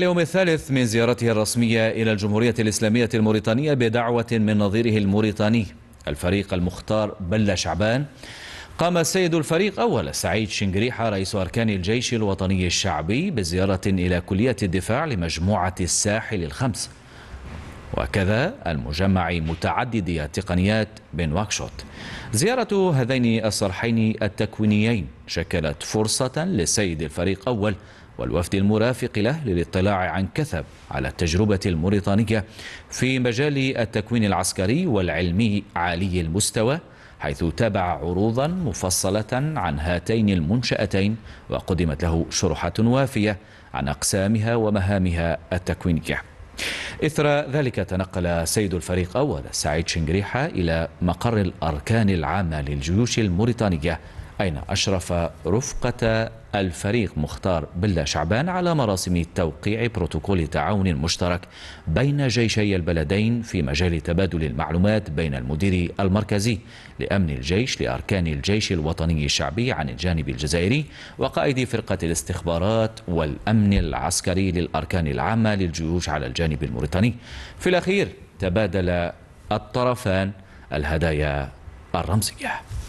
اليوم الثالث من زيارته الرسمية إلى الجمهورية الإسلامية الموريتانية بدعوة من نظيره الموريتاني الفريق المختار بلا شعبان قام سيد الفريق أول سعيد شنجريحة رئيس أركان الجيش الوطني الشعبي بزيارة إلى كلية الدفاع لمجموعة الساحل الخمس وكذا المجمع متعددي التقنيات بن واكشوت زيارة هذين الصرحين التكوينيين شكلت فرصة لسيد الفريق أول والوفد المرافق له للاطلاع عن كثب على التجربة الموريتانية في مجال التكوين العسكري والعلمي عالي المستوى حيث تابع عروضا مفصلة عن هاتين المنشأتين وقدمت له شروحات وافية عن أقسامها ومهامها التكوينية إثر ذلك تنقل سيد الفريق أول سعيد شنجريحة إلى مقر الأركان العامة للجيوش الموريتانية أين أشرف رفقة الفريق مختار بالله شعبان على مراسم توقيع بروتوكول تعاون مشترك بين جيشي البلدين في مجال تبادل المعلومات بين المدير المركزي لأمن الجيش لأركان الجيش الوطني الشعبي عن الجانب الجزائري وقائد فرقة الاستخبارات والأمن العسكري للأركان العامة للجيوش على الجانب الموريتاني في الأخير تبادل الطرفان الهدايا الرمزيه